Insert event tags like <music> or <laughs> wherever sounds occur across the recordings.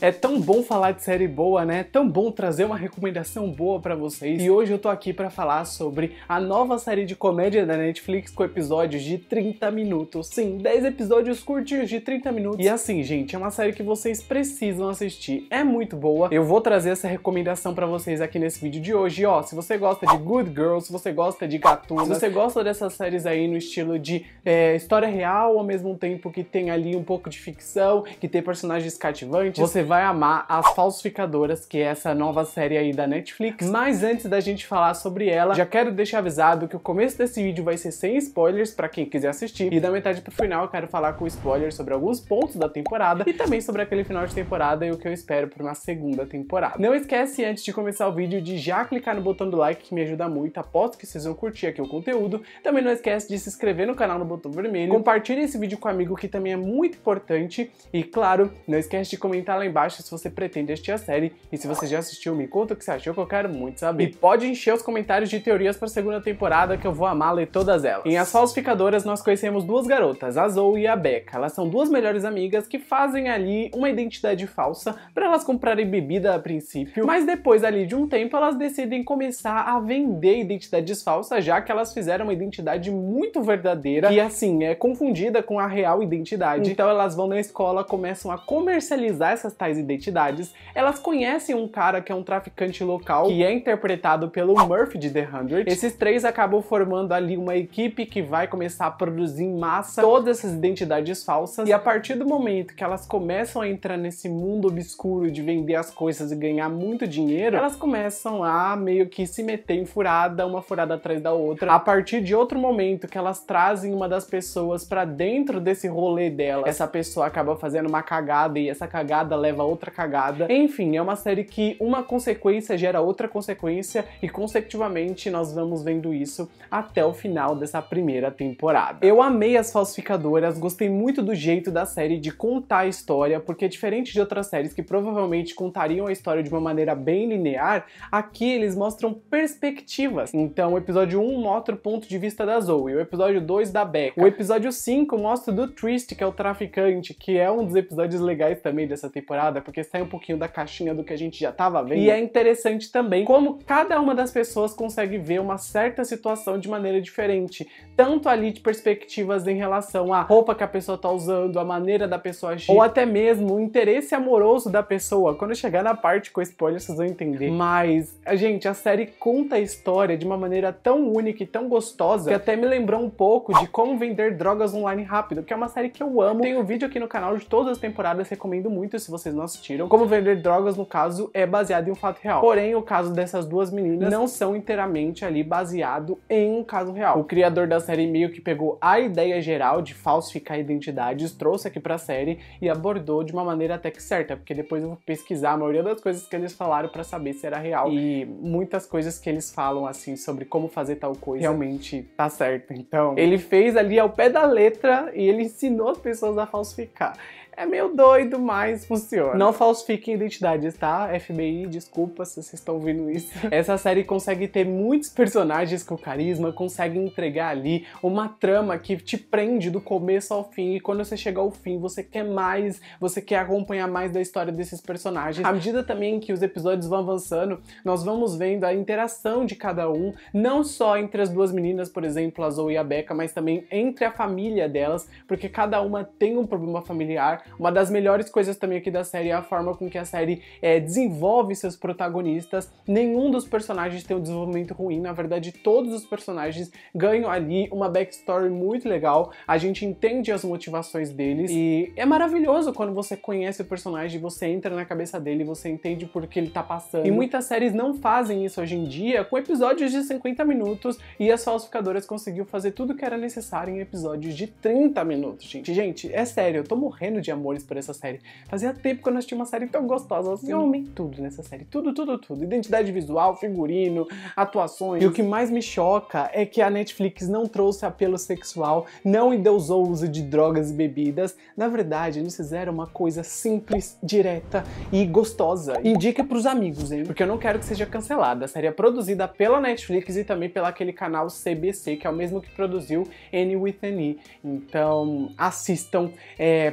É tão bom falar de série boa, né? Tão bom trazer uma recomendação boa para vocês. E hoje eu tô aqui para falar sobre a nova série de comédia da Netflix com episódios de 30 minutos. Sim, 10 episódios curtinhos de 30 minutos. E assim, gente, é uma série que vocês precisam assistir. É muito boa. Eu vou trazer essa recomendação para vocês aqui nesse vídeo de hoje. E, ó, se você gosta de Good Girls, se você gosta de Gatuna, se você gosta dessas séries aí no estilo de é, história real, ao mesmo tempo que tem ali um pouco de ficção, que tem personagens cativantes, você vai amar As Falsificadoras, que é essa nova série aí da Netflix. Mas antes da gente falar sobre ela, já quero deixar avisado que o começo desse vídeo vai ser sem spoilers para quem quiser assistir. E da metade pro final eu quero falar com spoilers sobre alguns pontos da temporada e também sobre aquele final de temporada e o que eu espero pra uma segunda temporada. Não esquece, antes de começar o vídeo, de já clicar no botão do like que me ajuda muito. Aposto que vocês vão curtir aqui o conteúdo. Também não esquece de se inscrever no canal no botão vermelho. Compartilhe esse vídeo com um amigo que também é muito importante. E claro, não esquece de comentar lá embaixo embaixo se você pretende assistir a série e se você já assistiu, me conta o que você achou que eu quero muito saber. E pode encher os comentários de teorias para a segunda temporada que eu vou amar ler todas elas. Em As Falsificadoras nós conhecemos duas garotas, a Zoe e a Becca. Elas são duas melhores amigas que fazem ali uma identidade falsa para elas comprarem bebida a princípio, mas depois ali de um tempo elas decidem começar a vender identidades falsas, já que elas fizeram uma identidade muito verdadeira e assim é confundida com a real identidade. Então, então elas vão na escola, começam a comercializar essas tais identidades, elas conhecem um cara que é um traficante local, que é interpretado pelo Murphy de The Hundred. Esses três acabam formando ali uma equipe que vai começar a produzir em massa todas essas identidades falsas, e a partir do momento que elas começam a entrar nesse mundo obscuro de vender as coisas e ganhar muito dinheiro, elas começam a meio que se meter em furada, uma furada atrás da outra, a partir de outro momento que elas trazem uma das pessoas para dentro desse rolê dela, essa pessoa acaba fazendo uma cagada e essa cagada leva leva a outra cagada. Enfim, é uma série que uma consequência gera outra consequência e, consecutivamente, nós vamos vendo isso até o final dessa primeira temporada. Eu amei as falsificadoras, gostei muito do jeito da série de contar a história, porque diferente de outras séries que provavelmente contariam a história de uma maneira bem linear, aqui eles mostram perspectivas. Então, o episódio 1 mostra o ponto de vista da Zoe, o episódio 2 da Becca, o episódio 5 mostra do Trist, que é o traficante, que é um dos episódios legais também dessa temporada inovada, porque sai um pouquinho da caixinha do que a gente já estava vendo. E é interessante também como cada uma das pessoas consegue ver uma certa situação de maneira diferente, tanto ali de perspectivas em relação à roupa que a pessoa está usando, a maneira da pessoa agir, ou até mesmo o interesse amoroso da pessoa. Quando chegar na parte com spoiler, vocês vão entender. Mas, gente, a série conta a história de uma maneira tão única e tão gostosa que até me lembrou um pouco de como vender drogas online rápido, que é uma série que eu amo. Tem um vídeo aqui no canal de todas as temporadas, recomendo muito se vocês não assistiram, como vender drogas, no caso, é baseado em um fato real. Porém, o caso dessas duas meninas não são inteiramente ali baseado em um caso real. O criador da série meio que pegou a ideia geral de falsificar identidades, trouxe aqui pra série e abordou de uma maneira até que certa, porque depois eu vou pesquisar a maioria das coisas que eles falaram para saber se era real. E muitas coisas que eles falam assim sobre como fazer tal coisa realmente tá certo. Então, ele fez ali ao pé da letra e ele ensinou as pessoas a falsificar. É meio doido, mas funciona. Não falsifiquem identidades, tá? FBI, desculpa se vocês estão ouvindo isso. <laughs> Essa série consegue ter muitos personagens com carisma, consegue entregar ali uma trama que te prende do começo ao fim e quando você chega ao fim, você quer mais, você quer acompanhar mais da história desses personagens. À medida também que os episódios vão avançando, nós vamos vendo a interação de cada um, não só entre as duas meninas, por exemplo, a Zoe e a Becca, mas também entre a família delas, porque cada uma tem um problema familiar uma das melhores coisas também aqui da série é a forma com que a série é, desenvolve seus protagonistas. Nenhum dos personagens tem um desenvolvimento ruim, na verdade, todos os personagens ganham ali uma backstory muito legal. A gente entende as motivações deles e é maravilhoso quando você conhece o personagem, você entra na cabeça dele, você entende por que ele tá passando. E muitas séries não fazem isso hoje em dia com episódios de 50 minutos e as falsificadoras conseguiu fazer tudo que era necessário em episódios de 30 minutos, gente. Gente, é sério, eu tô morrendo de amores por essa série. Fazia tempo que eu não assistia uma série tão gostosa assim. Eu amei tudo nessa série. Tudo, tudo, tudo. Identidade visual, figurino, atuações. E o que mais me choca é que a Netflix não trouxe apelo sexual, não endeusou o uso de drogas e bebidas. Na verdade, eles fizeram uma coisa simples, direta e gostosa. Indica pros amigos, hein? Porque eu não quero que seja cancelada. A série é produzida pela Netflix e também pela aquele canal CBC, que é o mesmo que produziu N with N. Então, assistam é,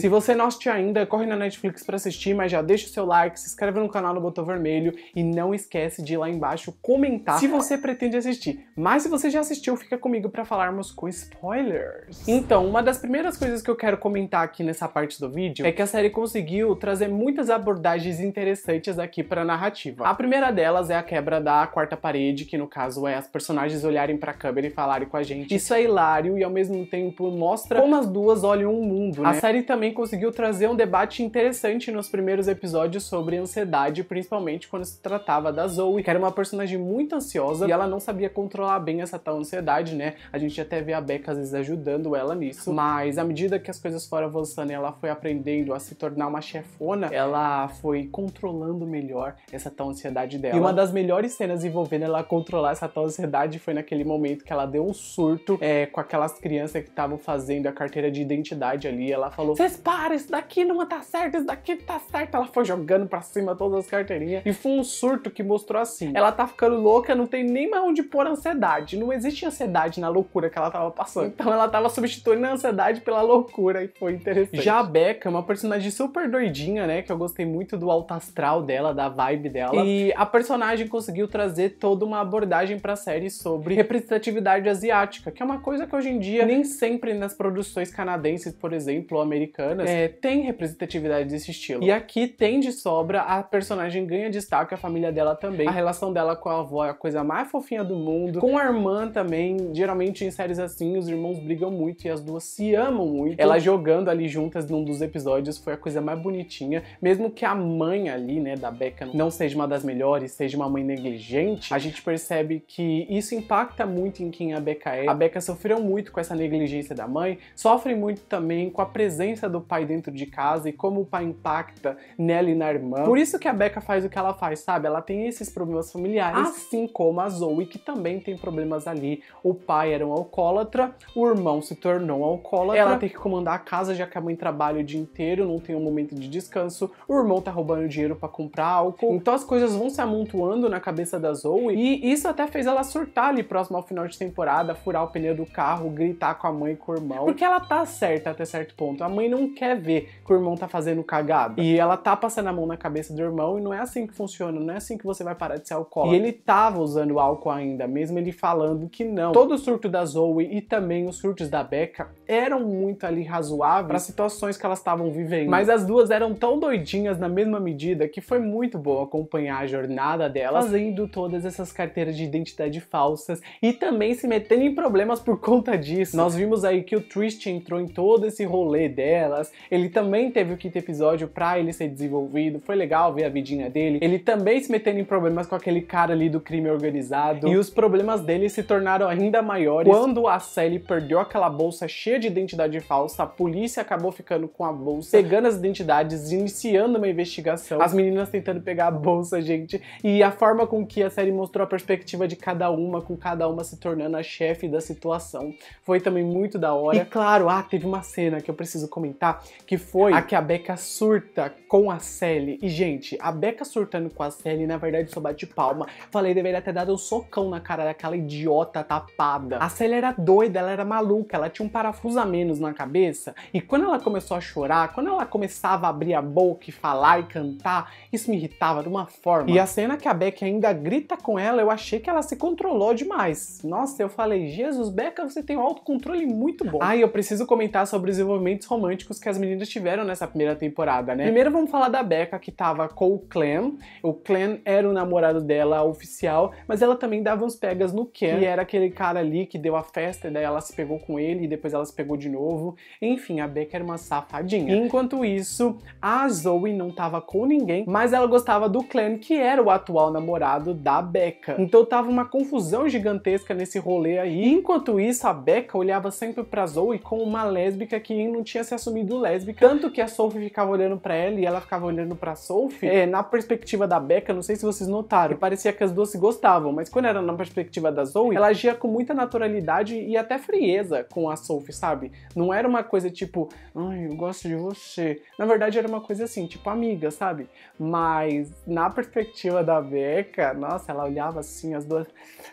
se você não assistiu ainda, corre na Netflix para assistir, mas já deixa o seu like, se inscreve no canal do Botão Vermelho e não esquece de ir lá embaixo comentar se você pretende assistir. Mas se você já assistiu, fica comigo para falarmos com spoilers. Então, uma das primeiras coisas que eu quero comentar aqui nessa parte do vídeo é que a série conseguiu trazer muitas abordagens interessantes aqui para narrativa. A primeira delas é a quebra da quarta parede, que no caso é as personagens olharem para a câmera e falarem com a gente. Isso é hilário e ao mesmo tempo mostra como as duas olham o mundo, né? A série série também conseguiu trazer um debate interessante nos primeiros episódios sobre ansiedade, principalmente quando se tratava da Zoe, que era uma personagem muito ansiosa e ela não sabia controlar bem essa tal ansiedade, né? A gente até vê a Becca às vezes ajudando ela nisso, mas à medida que as coisas foram avançando e ela foi aprendendo a se tornar uma chefona, ela foi controlando melhor essa tal ansiedade dela. E uma das melhores cenas envolvendo ela controlar essa tal ansiedade foi naquele momento que ela deu um surto é, com aquelas crianças que estavam fazendo a carteira de identidade ali. Ela falou falou: vocês parem, isso daqui não tá certo, isso daqui tá certo. Ela foi jogando pra cima todas as carteirinhas e foi um surto que mostrou assim: ela tá ficando louca, não tem nem mais onde pôr ansiedade. Não existe ansiedade na loucura que ela tava passando. Então ela tava substituindo a ansiedade pela loucura e foi interessante. Já a Becca, é uma personagem super doidinha, né? Que eu gostei muito do alto astral dela, da vibe dela. E a personagem conseguiu trazer toda uma abordagem pra série sobre representatividade asiática, que é uma coisa que hoje em dia nem sempre nas produções canadenses, por exemplo, ou americanas, é, tem representatividade desse estilo. E aqui tem de sobra, a personagem ganha destaque, a família dela também. A relação dela com a avó é a coisa mais fofinha do mundo. Com a irmã também, geralmente em séries assim, os irmãos brigam muito e as duas se amam muito. ela jogando ali juntas num dos episódios foi a coisa mais bonitinha. Mesmo que a mãe ali, né, da Becca não seja uma das melhores, seja uma mãe negligente, a gente percebe que isso impacta muito em quem a Becca é. A Becca sofreu muito com essa negligência da mãe, sofre muito também com a presença presença do pai dentro de casa e como o pai impacta nela e na irmã. Por isso que a Becca faz o que ela faz, sabe? Ela tem esses problemas familiares, ah, assim como a Zoe, que também tem problemas ali. O pai era um alcoólatra, o irmão se tornou um alcoólatra. Ela tem que comandar a casa, já que a mãe trabalha o dia inteiro, não tem um momento de descanso. O irmão tá roubando dinheiro para comprar álcool. Então as coisas vão se amontoando na cabeça da Zoe e isso até fez ela surtar ali próximo ao final de temporada, furar o pneu do carro, gritar com a mãe e com o irmão. Porque ela tá certa até certo ponto. A mãe não quer ver que o irmão tá fazendo cagada. E ela tá passando a mão na cabeça do irmão e não é assim que funciona, não é assim que você vai parar de ser alcoólatra. E ele tava usando álcool ainda, mesmo ele falando que não. Todo o surto da Zoe e também os surtos da Becca eram muito ali razoáveis para situações que elas estavam vivendo. Mas as duas eram tão doidinhas na mesma medida que foi muito bom acompanhar a jornada delas, fazendo todas essas carteiras de identidade falsas e também se metendo em problemas por conta disso. Nós vimos aí que o Trist entrou em todo esse rolê dela delas. Ele também teve o quinto episódio pra ele ser desenvolvido, foi legal ver a vidinha dele. Ele também se metendo em problemas com aquele cara ali do crime organizado. E os problemas dele se tornaram ainda maiores quando a Sally perdeu aquela bolsa cheia de identidade falsa, a polícia acabou ficando com a bolsa, pegando as identidades, iniciando uma investigação, as meninas tentando pegar a bolsa, gente, e a forma com que a série mostrou a perspectiva de cada uma, com cada uma se tornando a chefe da situação, foi também muito da hora. E claro, ah, teve uma cena que eu preciso comentar, que foi a que a Becca surta com a Sally. E, gente, a Becca surtando com a Sally, na verdade, só bate palma. Falei, deveria ter dado um socão na cara daquela idiota tapada. A Sally era doida, ela era maluca, ela tinha um parafuso a menos na cabeça. E quando ela começou a chorar, quando ela começava a abrir a boca e falar e cantar, isso me irritava de uma forma. E a cena que a Becca ainda grita com ela, eu achei que ela se controlou demais. Nossa, eu falei, Jesus, Becca, você tem um autocontrole muito bom. Ah, eu preciso comentar sobre os envolvimentos românticos românticos que as meninas tiveram nessa primeira temporada, né? Primeiro vamos falar da Becca, que tava com o Clan. O Clan era o namorado dela oficial, mas ela também dava uns pegas no Ken, que era aquele cara ali que deu a festa, e daí ela se pegou com ele e depois ela se pegou de novo. Enfim, a Becca era uma safadinha. Enquanto isso, a Zoe não tava com ninguém, mas ela gostava do Clan, que era o atual namorado da Becca. Então tava uma confusão gigantesca nesse rolê aí. Enquanto isso, a Becca olhava sempre pra Zoe como uma lésbica que não tinha se assumido lésbica. Tanto que a Sophie ficava olhando para ela e ela ficava olhando pra Sophie. É, na perspectiva da Becca, não sei se vocês notaram, parecia que as duas se gostavam, mas quando era na perspectiva da Zoe, ela agia com muita naturalidade e até frieza com a Sophie, sabe? Não era uma coisa tipo, ai, eu gosto de você. Na verdade, era uma coisa assim, tipo amiga, sabe? Mas na perspectiva da Becca, nossa, ela olhava assim, as duas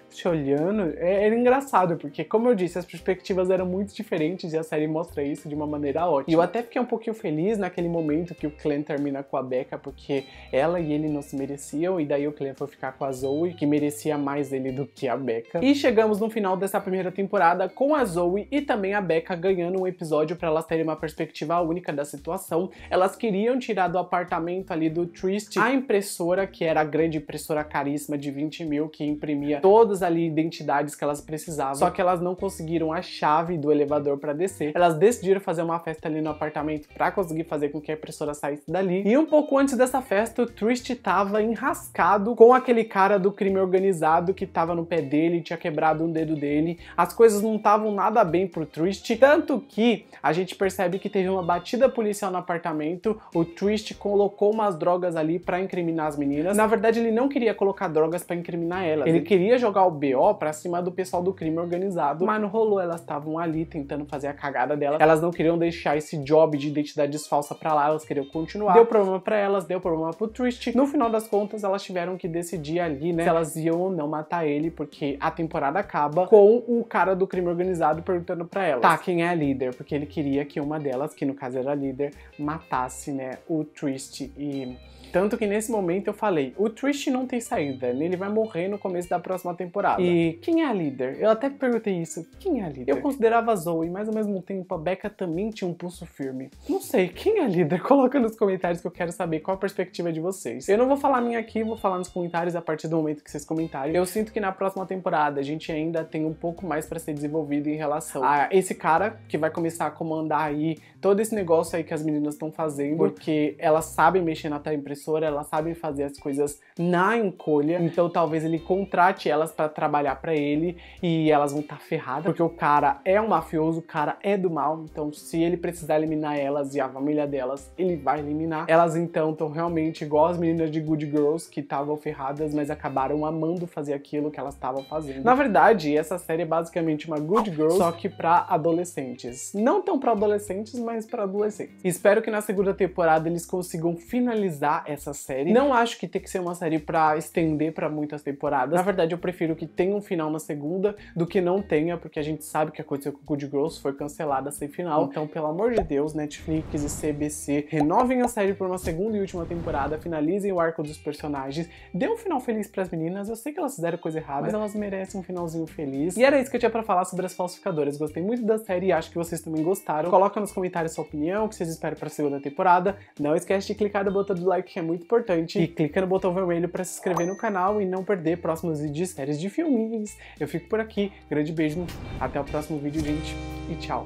se olhando. É, era engraçado, porque, como eu disse, as perspectivas eram muito diferentes e a série mostra isso de uma maneira era tá ótimo. E eu até fiquei um pouquinho feliz naquele momento que o Clint termina com a Becca, porque ela e ele não se mereciam, e daí o Clint foi ficar com a Zoe, que merecia mais ele do que a Becca. E chegamos no final dessa primeira temporada com a Zoe e também a Becca ganhando um episódio para elas terem uma perspectiva única da situação. Elas queriam tirar do apartamento ali do Trist a impressora, que era a grande impressora caríssima de 20 mil, que imprimia todas ali identidades que elas precisavam, só que elas não conseguiram a chave do elevador para descer. Elas decidiram fazer uma festa festa ali no apartamento para conseguir fazer com que a impressora saísse dali. E um pouco antes dessa festa, o Trist tava enrascado com aquele cara do crime organizado que tava no pé dele, tinha quebrado um dedo dele. As coisas não estavam nada bem pro Trist, tanto que a gente percebe que teve uma batida policial no apartamento. O Trist colocou umas drogas ali para incriminar as meninas. Na verdade, ele não queria colocar drogas para incriminar elas. Ele queria jogar o BO para cima do pessoal do crime organizado, mas não rolou. Elas estavam ali tentando fazer a cagada dela. Elas não queriam deixar deixar esse job de identidade falsa pra lá, elas queriam continuar. Deu problema pra elas, deu problema pro Trist. No final das contas, elas tiveram que decidir ali, né, se elas iam ou não matar ele, porque a temporada acaba com o cara do crime organizado perguntando pra elas, tá, quem é a líder? Porque ele queria que uma delas, que no caso era a líder, matasse, né, o Trist e tanto que nesse momento eu falei, o Trish não tem saída, né? ele vai morrer no começo da próxima temporada. E quem é a líder? Eu até perguntei isso, quem é a líder? Eu considerava a Zoe, mas ao mesmo tempo a Becca também tinha um pulso firme. Não sei, quem é a líder? <laughs> Coloca nos comentários que eu quero saber qual a perspectiva de vocês. Eu não vou falar minha aqui, vou falar nos comentários a partir do momento que vocês comentarem. Eu sinto que na próxima temporada a gente ainda tem um pouco mais para ser desenvolvido em relação a esse cara que vai começar a comandar aí todo esse negócio aí que as meninas estão fazendo, porque elas sabem mexer na impressão professora, elas sabem fazer as coisas na encolha, então talvez ele contrate elas para trabalhar para ele e elas vão estar tá ferradas, porque o cara é um mafioso, o cara é do mal, então se ele precisar eliminar elas e a família delas, ele vai eliminar. Elas então estão realmente igual as meninas de Good Girls que estavam ferradas, mas acabaram amando fazer aquilo que elas estavam fazendo. Na verdade, essa série é basicamente uma Good Girls, só que para adolescentes. Não tão para adolescentes, mas para adolescentes. Espero que na segunda temporada eles consigam finalizar essa série. Não acho que tem que ser uma série para estender para muitas temporadas. Na verdade, eu prefiro que tenha um final na segunda do que não tenha, porque a gente sabe que aconteceu com Good Girls, foi cancelada sem final. Então, pelo amor de Deus, Netflix e CBC, renovem a série para uma segunda e última temporada, finalizem o arco dos personagens, dê um final feliz para as meninas. Eu sei que elas fizeram coisa errada, mas elas merecem um finalzinho feliz. E era isso que eu tinha para falar sobre as falsificadoras. Gostei muito da série e acho que vocês também gostaram. Coloca nos comentários sua opinião, o que vocês esperam para a segunda temporada. Não esquece de clicar no botão do like que é muito importante. E clica no botão vermelho para se inscrever no canal e não perder próximos vídeos séries de filminhos. Eu fico por aqui, grande beijo, até o próximo vídeo, gente, e tchau!